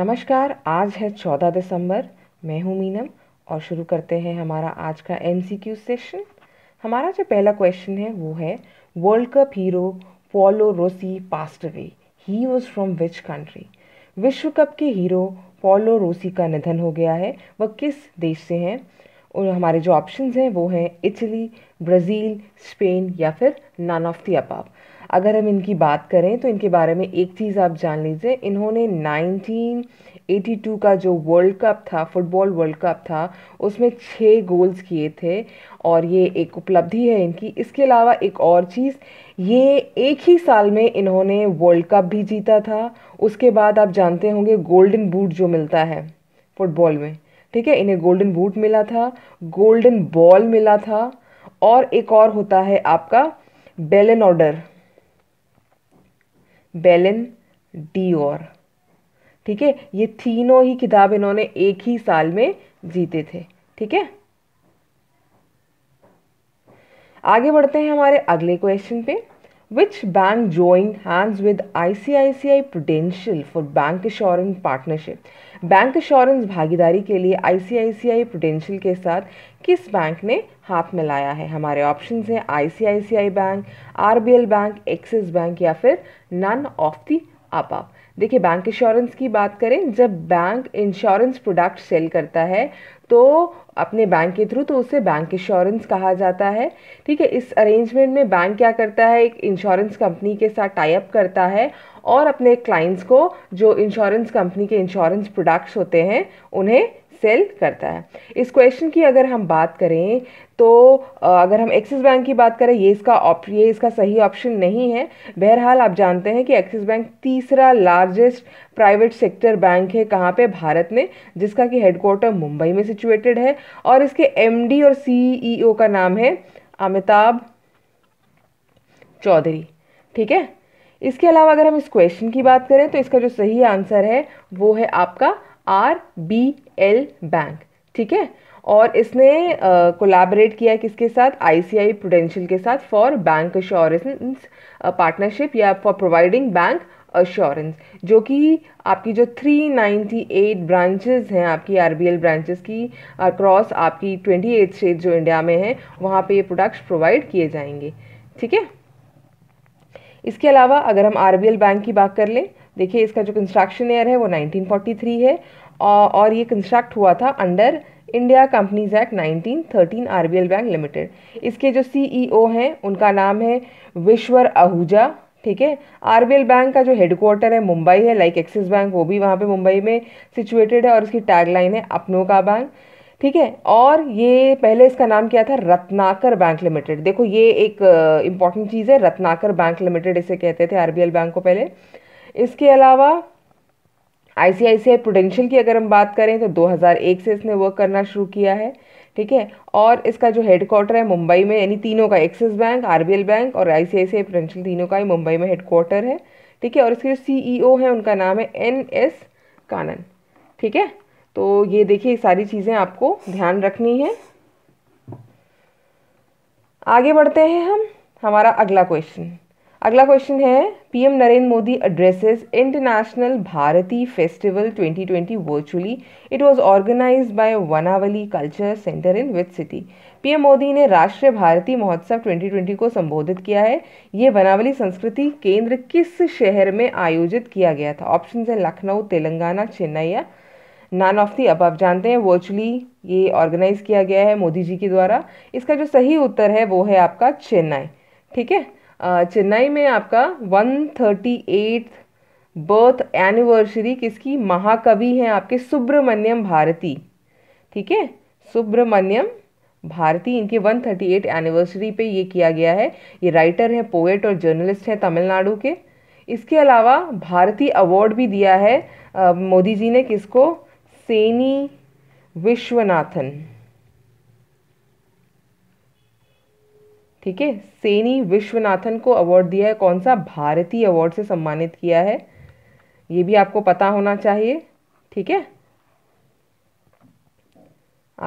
नमस्कार आज है 14 दिसंबर मैं हूं मीनम और शुरू करते हैं हमारा आज का एम सेशन हमारा जो पहला क्वेश्चन है वो है world cup hero Paolo Rossi passed away he was from which country विश्व कप के हीरो पोलो रोसी का निधन हो गया है वह किस देश से हैं और हमारे जो ऑप्शंस हैं वो हैं इटली ब्राज़ील स्पेन या फिर नान ऑफ दी अबाव अगर हम इनकी बात करें तो इनके बारे में एक चीज़ आप जान लीजिए इन्होंने 1982 का जो वर्ल्ड कप था फुटबॉल वर्ल्ड कप था उसमें छः गोल्स किए थे और ये एक उपलब्धि है इनकी इसके अलावा एक और चीज़ ये एक ही साल में इन्होंने वर्ल्ड कप भी जीता था उसके बाद आप जानते होंगे गोल्डन बूट जो मिलता है फुटबॉल में ठीक है इन्हें गोल्डन बूट मिला था गोल्डन बॉल मिला था और एक और होता है आपका बेलन ऑर्डर बेलन डीओर ठीक है ये तीनों ही किताब इन्होंने एक ही साल में जीते थे ठीक है आगे बढ़ते हैं हमारे अगले क्वेश्चन पे Which bank joined hands with ICICI Prudential for bank assurance partnership? bank assurance भागीदारी के लिए ICICI Prudential के साथ किस bank ने हाथ मिलाया है हमारे ऑप्शन हैं ICICI bank RBL bank Axis bank या फिर नन ऑफ दी आप आप देखिए बैंक इंश्योरेंस की बात करें जब बैंक इंश्योरेंस प्रोडक्ट सेल करता है तो अपने बैंक के थ्रू तो उसे बैंक इंश्योरेंस कहा जाता है ठीक है इस अरेंजमेंट में बैंक क्या करता है एक इंश्योरेंस कंपनी के साथ टाइप करता है और अपने क्लाइंट्स को जो इंश्योरेंस कंपनी के इंश्योरेंस प्रोडक्ट्स होते हैं उन्हें सेल करता है इस क्वेश्चन की अगर हम बात करें तो अगर हम एक्सिस बैंक की बात करें ये इसका ऑप ये इसका सही ऑप्शन नहीं है बहरहाल आप जानते हैं कि एक्सिस बैंक तीसरा लार्जेस्ट प्राइवेट सेक्टर बैंक है कहाँ पे भारत में जिसका कि हेडक्वार्टर मुंबई में सिचुएटेड है और इसके एम और सी e का नाम है अमिताभ चौधरी ठीक है इसके अलावा अगर हम इस क्वेश्चन की बात करें तो इसका जो सही आंसर है वो है आपका आर बी एल बैंक ठीक है और इसने कोलैबोरेट किया किसके साथ आईसीआई प्रूडेंशियल के साथ फॉर बैंक अश्योरेंस पार्टनरशिप या फॉर प्रोवाइडिंग बैंक अश्योरेंस जो कि आपकी जो 398 ब्रांचेस हैं आपकी आरबीएल ब्रांचेस की अक्रॉस आपकी 28 स्टेट जो इंडिया में हैं वहाँ पे ये प्रोडक्ट्स प्रोवाइड किए जाएंगे ठीक है इसके अलावा अगर हम आरबीएल बैंक की बात कर लें देखिए इसका जो कंस्ट्रक्शन ईयर है वो 1943 है और ये कंस्ट्रक्ट हुआ था under India companies act 1913 RBL bank limited इसके जो सीईओ e हैं उनका नाम है विश्वर आहूजा ठीक है आरबीएल बैंक का जो हेडक्वार्टर है मुंबई है लाइक एक्सिस बैंक वो भी वहाँ पे मुंबई में सिचुएटेड है और इसकी टैगलाइन है अपनों का बैंक ठीक है और ये पहले इसका नाम क्या था रत्नाकर बैंक लिमिटेड देखो ये एक इम्पॉर्टेंट uh, चीज़ है रत्नाकर बैंक लिमिटेड इसे कहते थे आर बैंक को पहले इसके अलावा आईसीआईसीआई प्रोडेंशियल की अगर हम बात करें तो 2001 से इसने वर्क करना शुरू किया है ठीक है और इसका जो हेडक्वार्टर है मुंबई में यानी तीनों का एक्सिस बैंक आरबीएल बैंक और आईसीआईसीआई प्रोडेंशियल तीनों का ही मुंबई में हेडक्वार्टर है ठीक है और इसके जो सीईओ e है उनका नाम है एन एस कानन ठीक है तो ये देखिए सारी चीज़ें आपको ध्यान रखनी है आगे बढ़ते हैं हम हमारा अगला क्वेश्चन अगला क्वेश्चन है PM Narendra Modi addresses international Bharati festival 2020 virtually it was organised by Vanavil culture centre in with city PM Modi ने राष्ट्रीय भारती महोत्सव 2020 को संबोधित किया है ये वनावली संस्कृति केंद्र किस शहर में आयोजित किया गया था ऑप्शन है लखनऊ तेलंगाना चेन्नई या नान ऑफ दी अब आप जानते हैं वर्चुअली ये ऑर्गेनाइज किया गया है मोदी जी के द्वारा इसका जो सही उत्तर है वो है आपका चेन्नई ठीक है चेन्नई में आपका one thirty eight birth anniversary किसकी महाकवि हैं आपके सुब्रमण्यम भारती ठीक है सुब्रमण्यम भारती इनके 138 एनिवर्सरी पे ये किया गया है ये राइटर हैं पोएट और जर्नलिस्ट हैं तमिलनाडु के इसके अलावा भारती अवार्ड भी दिया है मोदी जी ने किसको सेनी विश्वनाथन ठीक है सेनी विश्वनाथन को अवार्ड दिया है कौन सा भारतीय अवार्ड से सम्मानित किया है ये भी आपको पता होना चाहिए ठीक है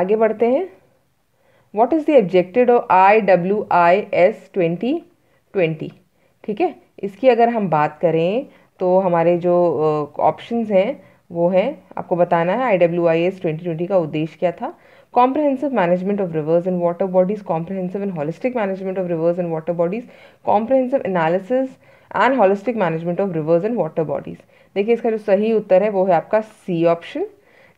आगे बढ़ते हैं what is the objected of I W I S twenty twenty ठीक है इसकी अगर हम बात करें तो हमारे जो ऑप्शंस हैं वो हैं आपको बताना है I W I S twenty twenty का उद्देश्य क्या था comprehensive management of rivers and water bodies, comprehensive and holistic management of rivers and water bodies, comprehensive analysis and holistic management of rivers and water bodies देखिए इसका जो सही उत्तर है वो है आपका सी ऑप्शन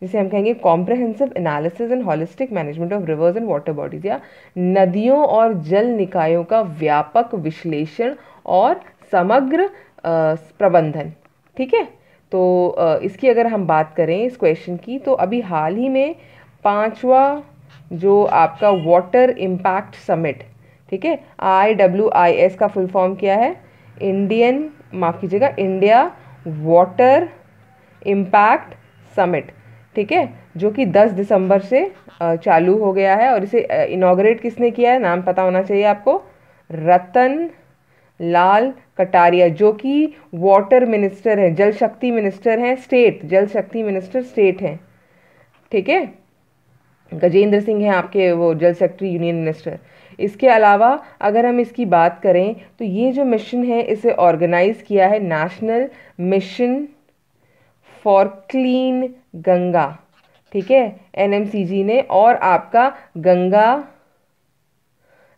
जिसे हम कहेंगे comprehensive analysis and holistic management of rivers and water bodies या नदियों और जल निकायों का व्यापक विश्लेषण और समग्र प्रबंधन ठीक है तो इसकी अगर हम बात करें इस क्वेश्चन की तो अभी हाल ही में पांचवा जो आपका वाटर इम्पैक्ट समिट ठीक है आई डब्ल्यू आई एस का फुल फॉर्म क्या है इंडियन माफ़ कीजिएगा इंडिया वाटर इम्पैक्ट समिट ठीक है जो कि 10 दिसंबर से चालू हो गया है और इसे इनाग्रेट किसने किया है नाम पता होना चाहिए आपको रतन लाल कटारिया जो कि वाटर मिनिस्टर हैं जल शक्ति मिनिस्टर हैं स्टेट जल शक्ति मिनिस्टर स्टेट हैं ठीक है गजेंद्र सिंह हैं आपके वो जल सेक्रेटरी यूनियन मिनिस्टर इसके अलावा अगर हम इसकी बात करें तो ये जो मिशन है इसे ऑर्गेनाइज़ किया है national mission for clean Ganga ठीक है एनएमसीजी ने और आपका Ganga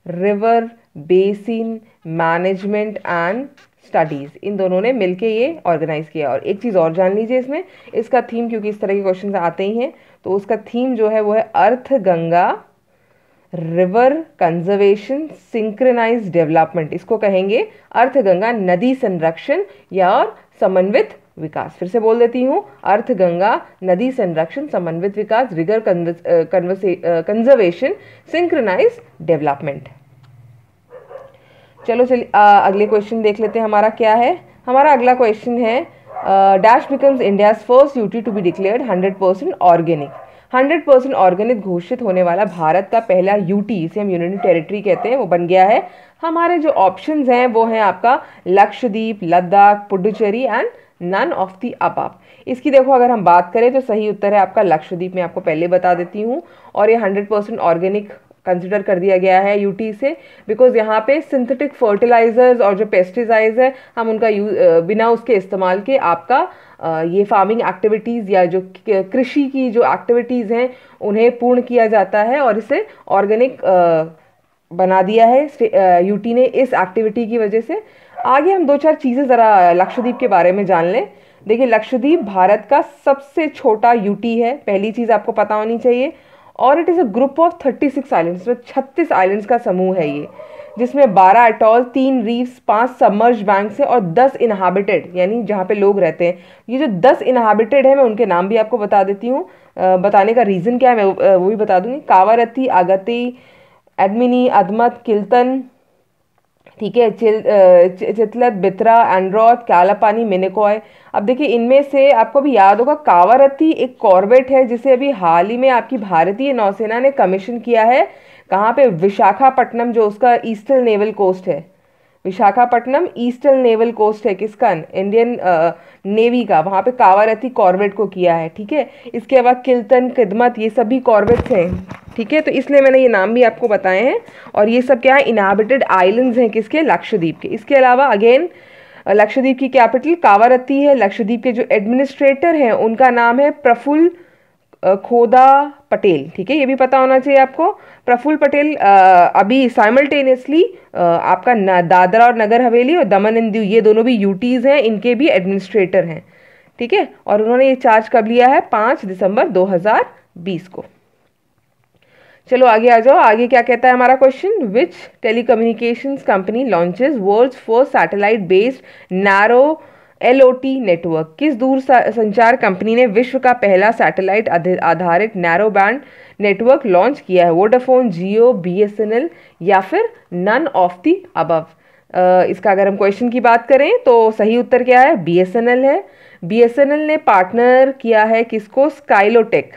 river basin management and studies इन दोनों ने मिलके ये ऑर्गेनाइज़ किया और एक चीज़ और जान लीजिए इसमें इसका थीम क्योंकि इस तरह के क्वेश्चन आते ही हैं तो उसका थीम जो है वो है Arth Ganga river conservation synchronise development इसको कहेंगे अर्थगंगा नदी संरक्षण या और समन्वित विकास फिर से बोल देती हूँ अर्थगंगा नदी संरक्षण समन्वित विकास रिगर कंजर्वेशन सिंक्रनाइज डेवलपमेंट चलो चलिए अगले क्वेश्चन देख लेते हैं हमारा क्या है हमारा अगला क्वेश्चन है uh, dash becomes India's to UT declare hundred percent organic hundred 100% organic घोषित होने वाला भारत का पहला यूटी इसे हम यूनियन टेरिटरी कहते हैं वो बन गया है हमारे जो ऑप्शंस हैं वो हैं आपका Lakshadweep Ladakh Puducherry and none of the आप इसकी देखो अगर हम बात करें तो सही उत्तर है आपका लक्षद्वीप मैं आपको पहले बता देती हूँ और ये 100% ऑर्गेनिक कंसिडर कर दिया गया है यूटी से बिकॉज यहाँ पे सिंथेटिक फर्टिलाइजर्स और जो पेस्टिसाइड्स है हम उनका यू बिना उसके इस्तेमाल के आपका ये फार्मिंग एक्टिविटीज़ या जो कृषि की जो एक्टिविटीज़ हैं उन्हें पूर्ण किया जाता है और इसे ऑर्गेनिक बना दिया है यूटी ने इस एक्टिविटी की वजह से आगे हम दो चार चीज़ें ज़रा लक्षद्वीप के बारे में जान लें देखिए लक्षद्वीप भारत का सबसे छोटा यूटी है पहली चीज़ आपको पता होनी चाहिए और it is a group of thirty six island छत्तीस आइलैंड्स का समूह है ये जिसमें बारह अटॉल तीन रीव्स पांच सबमर्ज बैंक हैं और दस इनहाबिटेड यानी जहाँ पे लोग रहते हैं ये जो दस इनहाबिटेड है मैं उनके नाम भी आपको बता देती हूँ बताने का रीज़न क्या है मैं वो भी बता दूँगी कावारती आगती एडमिनी अदमत किल्तन ठीक है चिल चितलत बित्रा एंड्रॉथ कालापानी मिनिकॉय अब देखिए इनमें से आपको भी याद होगा कावारत्ती एक कॉर्बेट है जिसे अभी हाल ही में आपकी भारतीय नौसेना ने कमीशन किया है कहाँ पे विशाखापट्टनम जो उसका ईस्टर्न नेवल कोस्ट है विशाखापट्टनम ईस्टर्न नेवल कोस्ट है किसका इंडियन नेवी का वहाँ पे कावारती कॉर्बेट को किया है ठीक है इसके अलावा किल्तन खिदमत ये सभी कॉर्बेट्स हैं ठीक है तो इसलिए मैंने ये नाम भी आपको बताए हैं और ये सब क्या है इनहाबिटेड आइलैंड्स हैं किसके लक्षद्वीप के इसके अलावा अगेन लक्षद्वीप की कैपिटल कावारती है लक्षद्वीप के जो एडमिनिस्ट्रेटर हैं उनका नाम है प्रफुल्ल खोदा पटेल ठीक है ये भी पता होना चाहिए आपको प्रफुल्ल पटेल अभी साइमल्टेनियसली आपका दादरा और नगर हवेली और दमन एंड दीव ये दोनों भी यूटीज़ हैं इनके भी एडमिनिस्ट्रेटर हैं ठीक है और उन्होंने ये चार्ज कब लिया है पाँच दिसंबर 2020 को चलो आगे आ जाओ आगे क्या कहता है हमारा question which communication company launches world first satellite based narrow L network किस दूर संचार कंपनी ने विश्व का पहला सैटेलाइट आधारित नैरो बैंड नेटवर्क लॉन्च किया है वोडाफोन जियो एल या फिर नन ऑफ दी अबव इसका अगर हम क्वेश्चन की बात करें तो सही उत्तर क्या है एल है एल ने पार्टनर किया है किसको स्काइलोटेक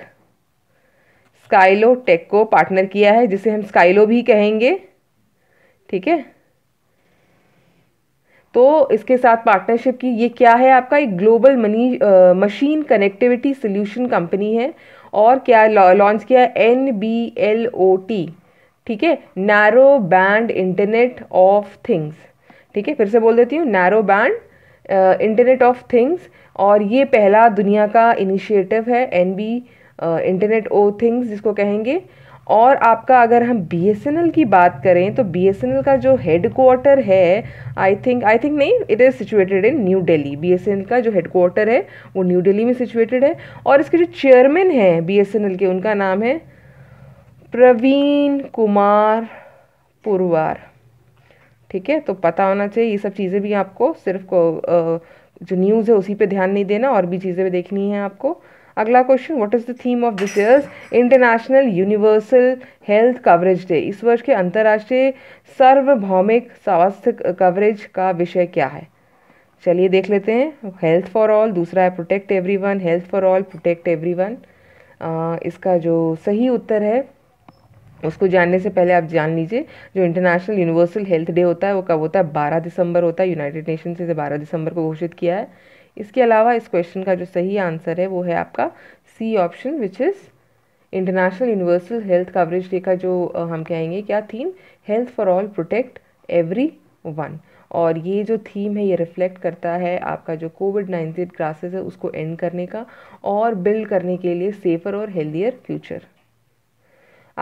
स्काइलोटेक को पार्टनर किया है जिसे हम स्काइलो भी कहेंगे ठीक है तो इसके साथ पार्टनरशिप की ये क्या है आपका एक global money machine connectivity solution company है और क्या लॉन्च किया N B L O T ठीक है narrow band internet of things ठीक है फिर से बोल देती हूँ narrow band internet of things और ये पहला दुनिया का इनिशिएटिव है N B internet O things जिसको कहेंगे और आपका अगर हम बी की बात करें तो बी का जो हेड क्वार्टर है आई थिंक आई थिंक नहीं it is situated in New Delhi B का जो हेड क्वार्टर है वो न्यू दिल्ली में सिचुएटेड है और इसके जो चेयरमैन हैं बी के उनका नाम है प्रवीण कुमार पुरवार ठीक है तो पता होना चाहिए ये सब चीज़ें भी आपको सिर्फ को, जो न्यूज़ है उसी पे ध्यान नहीं देना और भी चीज़ें भी देखनी है आपको अगला question what is the theme of this year's international universal health coverage day इस वर्ष के अंतर्राष्ट्रीय सार्वभौमिक स्वास्थ्य कवरेज का विषय क्या है चलिए देख लेते हैं हेल्थ फॉर ऑल दूसरा है protect everyone health for all protect everyone इसका जो सही उत्तर है उसको जानने से पहले आप जान लीजिए जो इंटरनेशनल यूनिवर्सल हेल्थ डे होता है वो कब होता है बारह दिसंबर होता है यूनाइटेड नेशन से बारह दिसंबर को घोषित किया है इसके अलावा इस क्वेश्चन का जो सही आंसर है वो है आपका C option which is international universal health coverage day का जो हम कहेंगे क्या theme health for all protect every one और ये जो थीम है ये रिफ्लेक्ट करता है आपका जो कोविड नाइन्टीन क्लासेस है उसको एंड करने का और बिल्ड करने के लिए सेफर और हेल्दियर फ्यूचर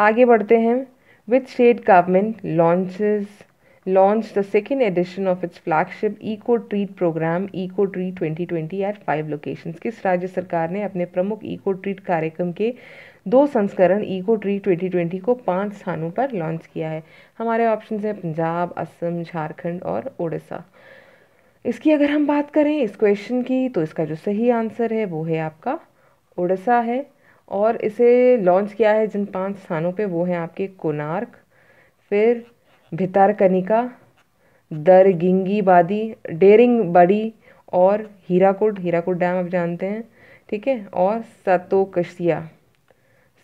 आगे बढ़ते हैं with state government launches launched the second edition of its flagship Eco treat programme Eco Treat 2020 at five locations किस राज्य सरकार ने अपने प्रमुख Eco ट्रीट कार्यक्रम के दो संस्करण इको ट्रीट 2020 को पांच स्थानों पर लॉन्च किया है हमारे ऑप्शन हैं पंजाब असम झारखंड और उड़ीसा इसकी अगर हम बात करें इस क्वेश्चन की तो इसका जो सही आंसर है वो है आपका उड़ीसा है और इसे लॉन्च किया है जिन पांच स्थानों पे वो हैं आपके कोनार्क फिर भितारकनिका दरगिंगीबादी बड़ी और हीराकुट हीराकुट डैम आप जानते हैं ठीक है और सातोकसिया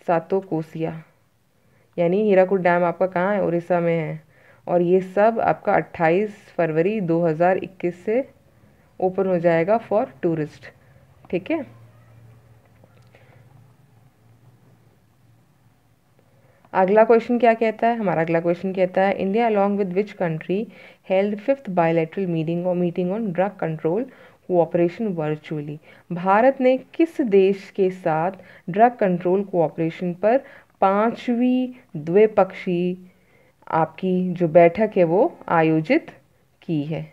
सातोकोसिया यानी हीराकुट डैम आपका कहाँ है उड़ीसा में है और ये सब आपका 28 फरवरी 2021 से ओपन हो जाएगा फॉर टूरिस्ट ठीक है अगला क्वेश्चन क्या कहता है हमारा अगला क्वेश्चन कहता है India along with which country held fifth bilateral meeting और meeting on drug control cooperation virtually Bharat ने किस देश के साथ ड्रग कंट्रोल कोऑपरेशन पर पाँचवीं द्विपक्षीय आपकी जो बैठक है वो आयोजित की है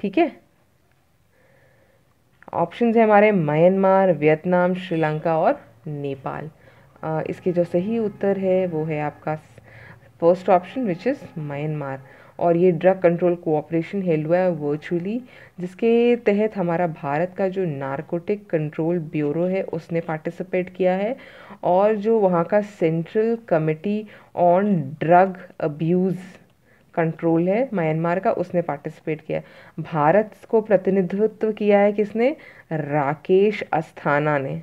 ठीक है ऑप्शन है हमारे म्यांमार वियतनाम श्रीलंका और नेपाल इसके जो सही उत्तर है वो है आपका first option which is Myanmar और ये ड्रग कंट्रोल कोऑपरेशन है वर्चुअली जिसके तहत हमारा भारत का जो नारकोटिक कंट्रोल ब्यूरो है उसने पार्टिसिपेट किया है और जो वहाँ का central committee on drug abuse control है म्यांमार का उसने पार्टिसिपेट किया है भारत को प्रतिनिधित्व किया है किसने राकेश अस्थाना ने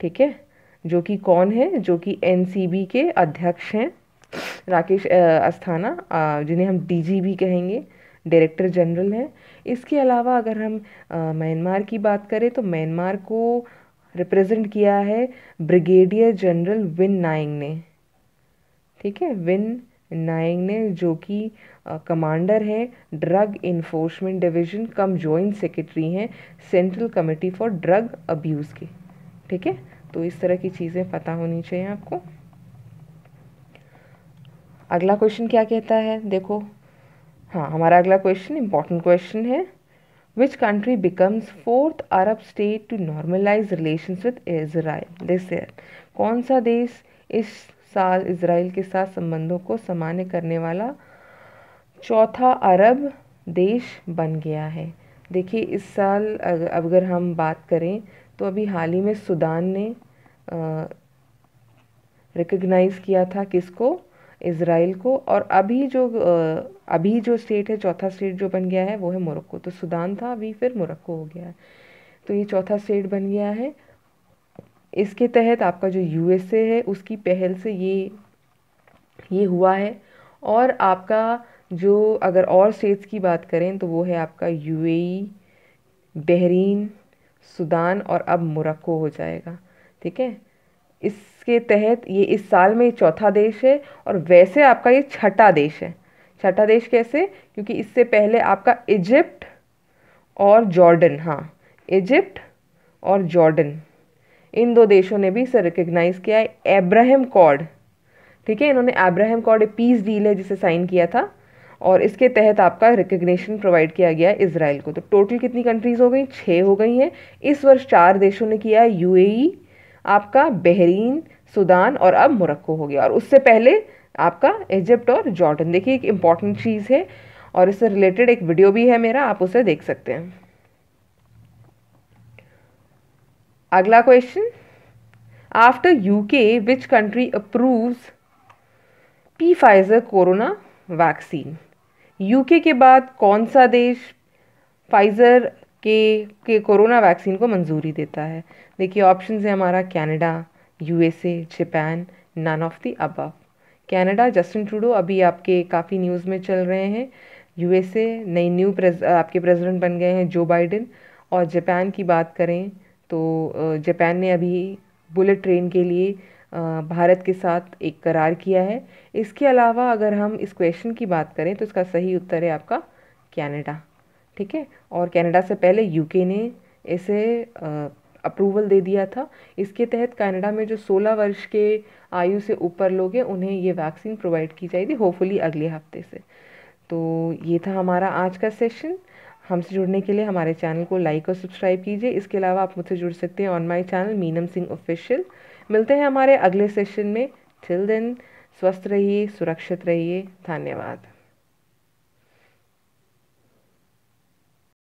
ठीक है जो कि कौन है जो कि एनसीबी के अध्यक्ष हैं राकेश अस्थाना जिन्हें हम डीजीबी कहेंगे डायरेक्टर जनरल हैं इसके अलावा अगर हम म्यांमार की बात करें तो म्यांमार को रिप्रेजेंट किया है ब्रिगेडियर जनरल विन नाइंग ने ठीक है विन नाइंग ने जो कि कमांडर है drug enforcement division cum joint secretary हैं central committee for drug abuse के ठीक है तो इस तरह की चीज़ें पता होनी चाहिए आपको अगला क्वेश्चन क्या कहता है देखो हाँ हमारा अगला क्वेश्चन इम्पॉर्टेंट क्वेश्चन है which country becomes fourth Arab state to normalise relation with Israel this year कौन सा देश इस साल इसराइल के साथ संबंधों को सामान्य करने वाला चौथा अरब देश बन गया है देखिए इस साल अगर हम बात करें तो अभी हाल ही में सुदान ने रिकग्नाइज़ किया था किसको इसराइल को और अभी जो अभी जो स्टेट है चौथा स्टेट जो बन गया है वो है मोरक्को तो सुदान था अभी फिर मोरक्को हो गया है तो ये चौथा स्टेट बन गया है इसके तहत आपका जो यूएसए है उसकी पहल से ये ये हुआ है और आपका जो अगर और स्टेट्स की बात करें तो वो है आपका यूएई e, बहरीन सुदान और अब मोरक्को हो जाएगा ठीक है इसके तहत ये इस साल में चौथा देश है और वैसे आपका ये छठा देश है छठा देश कैसे क्योंकि इससे पहले आपका इजिप्ट और जॉर्डन हाँ इजिप्ट और जॉर्डन इन दो देशों ने भी इसे रिकग्नाइज़ किया है एब्राहम कॉर्ड ठीक है इन्होंने एब्राहम कॉर्ड पीस डील है जिसे साइन किया था और इसके तहत आपका रिकग्निशन प्रोवाइड किया गया इसराइल को तो टोटल कितनी कंट्रीज़ हो गई छः हो गई हैं इस वर्ष चार देशों ने किया यू e, आपका बहरीन सुदान और अब मोरक्को हो गया और उससे पहले आपका इजिप्ट और जॉर्डन देखिए एक इम्पॉर्टेंट चीज़ है और इससे रिलेटेड एक वीडियो भी है मेरा आप उसे देख सकते हैं अगला question after UK which country approves P Pfizer corona vaccine UK के बाद कौन सा देश फाइज़र के के कोरोना वैक्सीन को मंजूरी देता है देखिए ऑप्शन है हमारा Canada USA Japan none of the above Canada Justin Trudeau अभी आपके काफ़ी न्यूज़ में चल रहे हैं यूएसए नई न्यू प्रेज आपके प्रेसिडेंट बन गए हैं जो बाइडेन और जापान की बात करें तो जापान ने अभी बुलेट ट्रेन के लिए भारत के साथ एक करार किया है इसके अलावा अगर हम इस क्वेश्चन की बात करें तो इसका सही उत्तर है आपका कनाडा ठीक है और कनाडा से पहले यूके ने इसे अप्रूवल दे दिया था इसके तहत कनाडा में जो 16 वर्ष के आयु से ऊपर लोग हैं उन्हें ये वैक्सीन प्रोवाइड की जाएगी होपफुली अगले हफ्ते से तो ये था हमारा आज का सेशन हमसे जुड़ने के लिए हमारे चैनल को लाइक और सब्सक्राइब कीजिए इसके अलावा आप मुझसे जुड़ सकते हैं on my channel Meenam Singh official मिलते हैं हमारे अगले सेशन में थिल दिन स्वस्थ रहिए सुरक्षित रहिए धन्यवाद